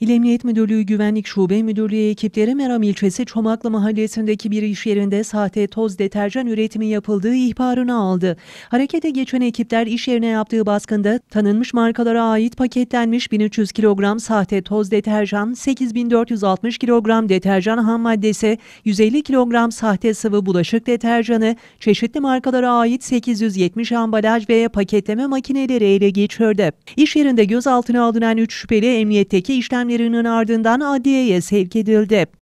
İl Emniyet Müdürlüğü Güvenlik Şube Müdürlüğü ekipleri Meram ilçesi Çomaklı mahallesindeki bir iş yerinde sahte toz deterjan üretimi yapıldığı ihbarını aldı. Harekete geçen ekipler iş yerine yaptığı baskında tanınmış markalara ait paketlenmiş 1300 kilogram sahte toz deterjan, 8460 kilogram deterjan ham maddesi, 150 kilogram sahte sıvı bulaşık deterjanı, çeşitli markalara ait 870 ambalaj ve paketleme makineleri ele geçirdi. İş yerinde gözaltına alınan 3 şüpheli emniyetteki işlem eylemlerinin ardından adliyeye sevk edildi.